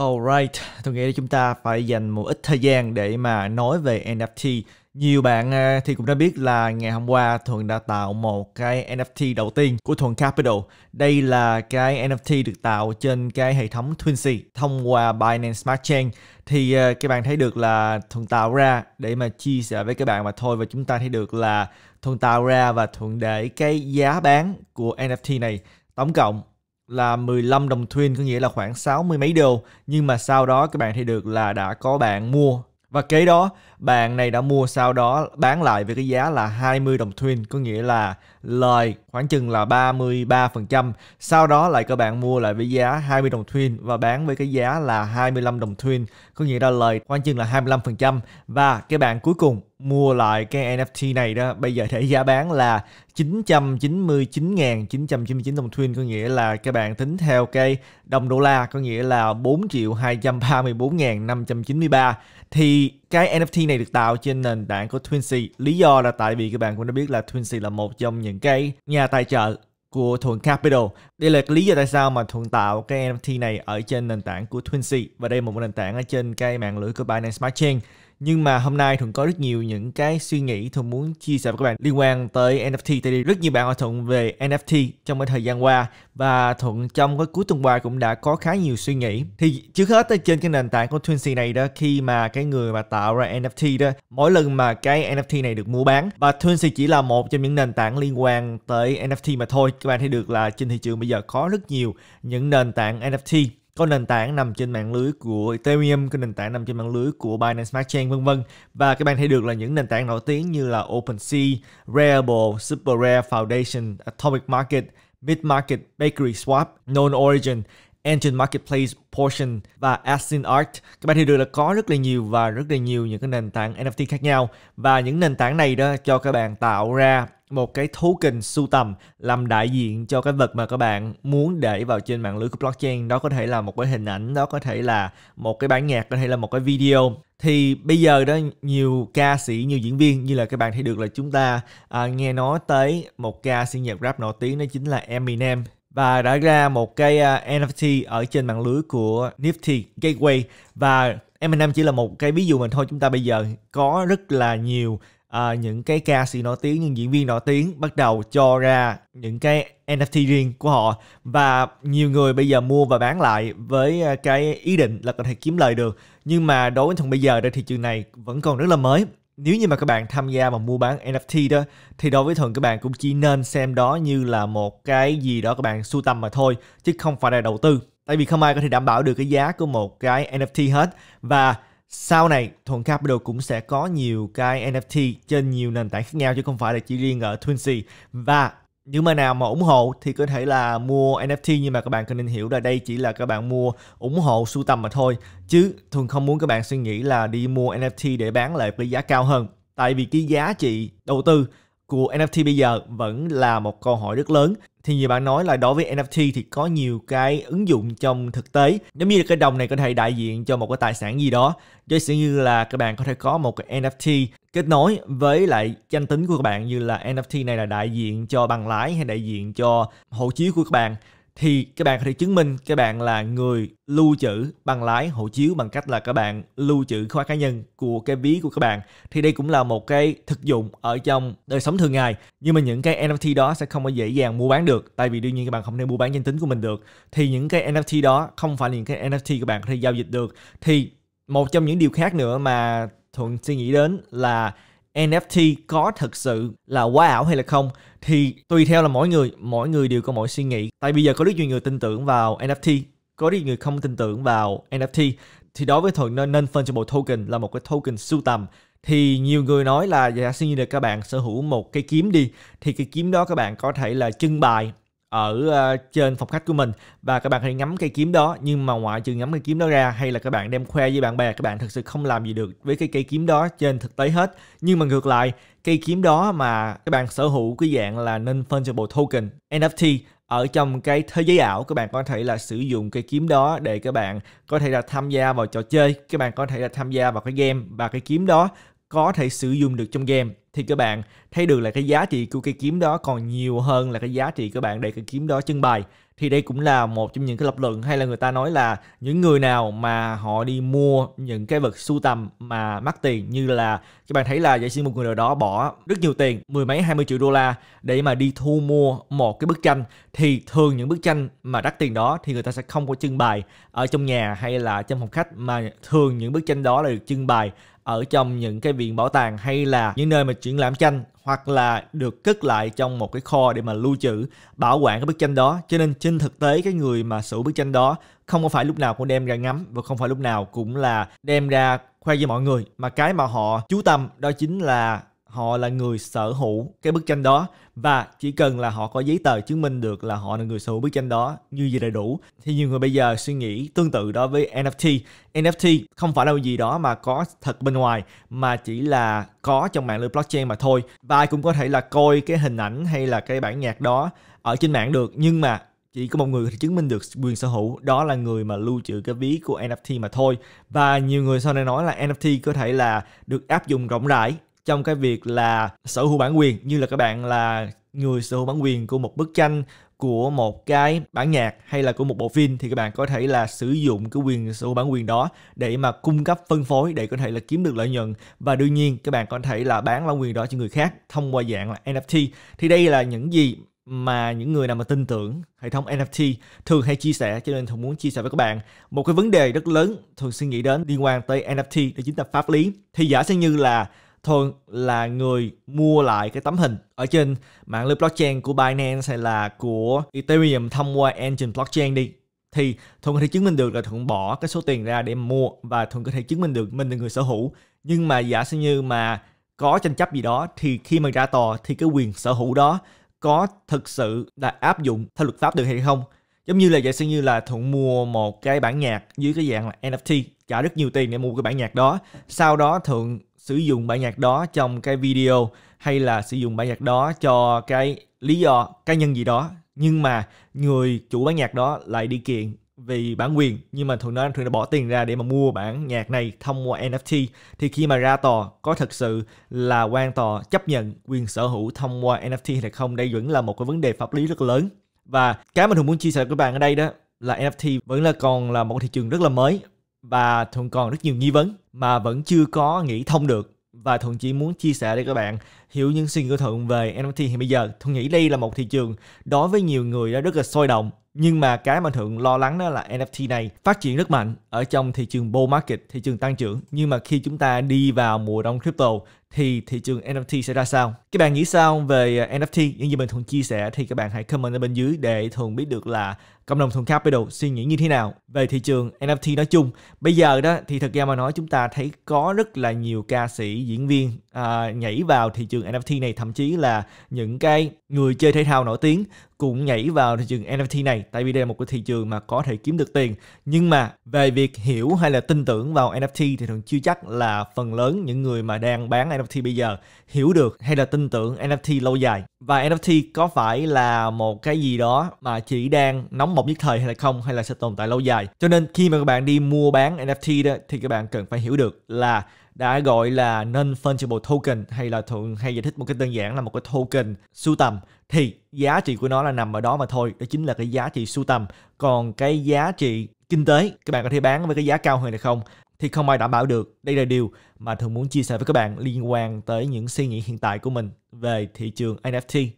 Alright, tôi nghĩ là chúng ta phải dành một ít thời gian để mà nói về NFT. Nhiều bạn à, thì cũng đã biết là ngày hôm qua Thuận đã tạo một cái NFT đầu tiên của Thuận Capital. Đây là cái NFT được tạo trên cái hệ thống Twinsy thông qua Binance Smart Chain. Thì à, các bạn thấy được là Thuận tạo ra để mà chia sẻ với các bạn mà thôi và chúng ta thấy được là Thuận tạo ra và Thuận để cái giá bán của NFT này tổng cộng là 15 đồng thuyên có nghĩa là khoảng 60 mấy đô nhưng mà sau đó các bạn thấy được là đã có bạn mua và kế đó bạn này đã mua sau đó bán lại với cái giá là 20 đồng Twin, có nghĩa là lời khoảng chừng là 33%. Sau đó lại các bạn mua lại với giá 20 đồng Twin và bán với cái giá là 25 đồng Twin, có nghĩa là lời khoảng chừng là 25%. Và cái bạn cuối cùng mua lại cái NFT này đó bây giờ thể giá bán là 999.999 .999 đồng Twin có nghĩa là các bạn tính theo cái đồng đô la có nghĩa là 4 triệu 234.593 thì cái NFT này được tạo trên nền tảng của Twinsy. Lý do là tại vì các bạn cũng đã biết là Twinsy là một trong những cái nhà tài trợ của Thuận Capital. Đây là lý do tại sao mà Thuận tạo cái NFT này ở trên nền tảng của Twinsy và đây là một nền tảng ở trên cái mạng lưới của Binance Smart Chain nhưng mà hôm nay thuận có rất nhiều những cái suy nghĩ thuận muốn chia sẻ với các bạn liên quan tới nft tại vì rất nhiều bạn hỏi thuận về nft trong cái thời gian qua và thuận trong cái cuối tuần qua cũng đã có khá nhiều suy nghĩ thì trước hết trên cái nền tảng của Twinsy này đó khi mà cái người mà tạo ra nft đó mỗi lần mà cái nft này được mua bán và Twinsy chỉ là một trong những nền tảng liên quan tới nft mà thôi các bạn thấy được là trên thị trường bây giờ có rất nhiều những nền tảng nft có nền tảng nằm trên mạng lưới của Ethereum, cái nền tảng nằm trên mạng lưới của Binance Smart Chain vân vân. Và các bạn thấy được là những nền tảng nổi tiếng như là OpenSea, Rarible, Super Rare Foundation, Atomic Market, Mid Market, Bakery Swap, Known Origin, Engine Marketplace, Portion và Asin Art. Các bạn thấy được là có rất là nhiều và rất là nhiều những cái nền tảng NFT khác nhau và những nền tảng này đó cho các bạn tạo ra một cái token sưu tầm làm đại diện cho cái vật mà các bạn muốn để vào trên mạng lưới của blockchain đó có thể là một cái hình ảnh đó có thể là một cái bản nhạc có thể là một cái video thì bây giờ đó nhiều ca sĩ nhiều diễn viên như là các bạn thấy được là chúng ta à, nghe nói tới một ca sĩ nhạc rap nổi tiếng đó chính là Eminem và đã ra một cái uh, à, NFT ở trên mạng lưới của Nifty Gateway và Eminem chỉ là một cái ví dụ mà thôi chúng ta bây giờ có rất là nhiều à, những cái ca sĩ nổi tiếng những diễn viên nổi tiếng bắt đầu cho ra những cái NFT riêng của họ và nhiều người bây giờ mua và bán lại với à, cái ý định là có thể kiếm lời được nhưng mà đối với thằng bây giờ thì thị trường này vẫn còn rất là mới nếu như mà các bạn tham gia và mua bán NFT đó thì đối với thuận các bạn cũng chỉ nên xem đó như là một cái gì đó các bạn sưu tầm mà thôi chứ không phải là đầu tư tại vì không ai có thể đảm bảo được cái giá của một cái NFT hết và sau này Thuận Capital cũng sẽ có nhiều cái NFT trên nhiều nền tảng khác nhau chứ không phải là chỉ riêng ở Twinsy và những mà nào mà ủng hộ thì có thể là mua NFT nhưng mà các bạn cần nên hiểu là đây chỉ là các bạn mua ủng hộ sưu tầm mà thôi chứ thường không muốn các bạn suy nghĩ là đi mua NFT để bán lại với giá cao hơn tại vì cái giá trị đầu tư của NFT bây giờ vẫn là một câu hỏi rất lớn thì nhiều bạn nói là đối với NFT thì có nhiều cái ứng dụng trong thực tế giống như là cái đồng này có thể đại diện cho một cái tài sản gì đó giả sử như là các bạn có thể có một cái NFT kết nối với lại danh tính của các bạn như là NFT này là đại diện cho bằng lái hay đại diện cho hộ chiếu của các bạn thì các bạn có thể chứng minh các bạn là người lưu trữ bằng lái hộ chiếu bằng cách là các bạn lưu trữ khóa cá nhân của cái ví của các bạn thì đây cũng là một cái thực dụng ở trong đời sống thường ngày nhưng mà những cái NFT đó sẽ không có dễ dàng mua bán được tại vì đương nhiên các bạn không thể mua bán danh tính của mình được thì những cái NFT đó không phải là những cái NFT các bạn có thể giao dịch được thì một trong những điều khác nữa mà thuận suy nghĩ đến là NFT có thực sự là quá ảo hay là không thì tùy theo là mỗi người mỗi người đều có mỗi suy nghĩ tại bây giờ có rất nhiều người tin tưởng vào NFT có rất nhiều người không tin tưởng vào NFT thì đối với thuận nên non fungible token là một cái token sưu tầm thì nhiều người nói là giả dạ, sử như là các bạn sở hữu một cái kiếm đi thì cái kiếm đó các bạn có thể là trưng bày ở ờ, trên phòng khách của mình và các bạn hãy ngắm cây kiếm đó nhưng mà ngoại trừ ngắm cây kiếm đó ra hay là các bạn đem khoe với bạn bè các bạn thực sự không làm gì được với cái cây kiếm đó trên thực tế hết nhưng mà ngược lại cây kiếm đó mà các bạn sở hữu cái dạng là non fungible token NFT ở trong cái thế giới ảo các bạn có thể là sử dụng cây kiếm đó để các bạn có thể là tham gia vào trò chơi các bạn có thể là tham gia vào cái game và cái kiếm đó có thể sử dụng được trong game thì các bạn thấy được là cái giá trị của cây kiếm đó còn nhiều hơn là cái giá trị các bạn để cây kiếm đó trưng bày thì đây cũng là một trong những cái lập luận hay là người ta nói là những người nào mà họ đi mua những cái vật sưu tầm mà mắc tiền như là các bạn thấy là giả sử một người nào đó bỏ rất nhiều tiền mười mấy hai mươi triệu đô la để mà đi thu mua một cái bức tranh thì thường những bức tranh mà đắt tiền đó thì người ta sẽ không có trưng bày ở trong nhà hay là trong phòng khách mà thường những bức tranh đó là được trưng bày ở trong những cái viện bảo tàng hay là những nơi mà triển lãm tranh hoặc là được cất lại trong một cái kho để mà lưu trữ bảo quản cái bức tranh đó cho nên trên thực tế cái người mà sở bức tranh đó không có phải lúc nào cũng đem ra ngắm và không phải lúc nào cũng là đem ra khoe với mọi người mà cái mà họ chú tâm đó chính là họ là người sở hữu cái bức tranh đó và chỉ cần là họ có giấy tờ chứng minh được là họ là người sở hữu bức tranh đó như vậy đầy đủ thì nhiều người bây giờ suy nghĩ tương tự đó với NFT NFT không phải là gì đó mà có thật bên ngoài mà chỉ là có trong mạng lưới blockchain mà thôi và ai cũng có thể là coi cái hình ảnh hay là cái bản nhạc đó ở trên mạng được nhưng mà chỉ có một người chứng minh được quyền sở hữu đó là người mà lưu trữ cái ví của NFT mà thôi và nhiều người sau này nói là NFT có thể là được áp dụng rộng rãi trong cái việc là sở hữu bản quyền như là các bạn là người sở hữu bản quyền của một bức tranh của một cái bản nhạc hay là của một bộ phim thì các bạn có thể là sử dụng cái quyền sở hữu bản quyền đó để mà cung cấp phân phối để có thể là kiếm được lợi nhuận và đương nhiên các bạn có thể là bán bản quyền đó cho người khác thông qua dạng là NFT thì đây là những gì mà những người nào mà tin tưởng hệ thống NFT thường hay chia sẻ cho nên thường muốn chia sẻ với các bạn một cái vấn đề rất lớn thường suy nghĩ đến liên quan tới NFT để chính là pháp lý thì giả sẽ như là thường là người mua lại cái tấm hình ở trên mạng lưới blockchain của Binance hay là của Ethereum thông qua Engine blockchain đi thì thường có thể chứng minh được là thuận bỏ cái số tiền ra để mua và thường có thể chứng minh được mình là người sở hữu nhưng mà giả sử như mà có tranh chấp gì đó thì khi mà ra tòa thì cái quyền sở hữu đó có thực sự là áp dụng theo luật pháp được hay không giống như là giả sử như là thuận mua một cái bản nhạc dưới cái dạng là NFT trả rất nhiều tiền để mua cái bản nhạc đó sau đó thuận sử dụng bản nhạc đó trong cái video hay là sử dụng bản nhạc đó cho cái lý do cá nhân gì đó nhưng mà người chủ bản nhạc đó lại đi kiện vì bản quyền nhưng mà thường nó thường đã bỏ tiền ra để mà mua bản nhạc này thông qua NFT thì khi mà ra tòa có thật sự là quan tòa chấp nhận quyền sở hữu thông qua NFT hay không đây vẫn là một cái vấn đề pháp lý rất lớn và cái mà thường muốn chia sẻ với các bạn ở đây đó là NFT vẫn là còn là một thị trường rất là mới và thuận còn rất nhiều nghi vấn mà vẫn chưa có nghĩ thông được và thuận chỉ muốn chia sẻ để các bạn hiểu những suy nghĩ của thuận về NFT hiện bây giờ thuận nghĩ đây là một thị trường đối với nhiều người đã rất là sôi động nhưng mà cái mà thuận lo lắng đó là NFT này phát triển rất mạnh ở trong thị trường bull market thị trường tăng trưởng nhưng mà khi chúng ta đi vào mùa đông crypto thì thị trường NFT sẽ ra sao? Các bạn nghĩ sao về ờ, NFT? Những gì mình thường chia sẻ thì các bạn hãy comment ở bên dưới để thường biết được là cộng đồng thuần capital suy nghĩ như thế nào về thị trường NFT nói chung. Bây giờ đó thì thật ra mà nói chúng ta thấy có rất là nhiều ca sĩ, diễn viên à, nhảy vào thị trường NFT này thậm chí là những cái người chơi thể thao nổi tiếng cũng nhảy vào thị trường NFT này tại vì đây là một cái thị trường mà có thể kiếm được tiền nhưng mà về việc hiểu hay là tin tưởng vào NFT thì thường chưa chắc là phần lớn những người mà đang bán NFT bây giờ hiểu được hay là tin tưởng NFT lâu dài và NFT có phải là một cái gì đó mà chỉ đang nóng một nhất thời hay là không hay là sẽ tồn tại lâu dài cho nên khi mà các bạn đi mua bán NFT đó thì các bạn cần phải hiểu được là đã gọi là non-fungible token hay là thường hay giải thích một cái đơn giản là một cái token sưu tầm thì giá trị của nó là nằm ở đó mà thôi đó chính là cái giá trị sưu tầm còn cái giá trị kinh tế các bạn có thể bán với cái giá cao hơn hay không thì không ai đảm bảo được đây là điều mà thường muốn chia sẻ với các bạn liên quan tới những suy nghĩ hiện tại của mình về thị trường NFT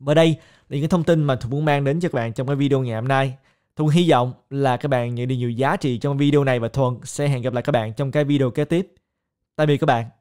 và đây là những thông tin mà Thuận muốn mang đến cho các bạn trong cái video ngày hôm nay. Thuận hy vọng là các bạn nhận được nhiều giá trị trong video này và Thuận sẽ hẹn gặp lại các bạn trong cái video kế tiếp tạm biệt các bạn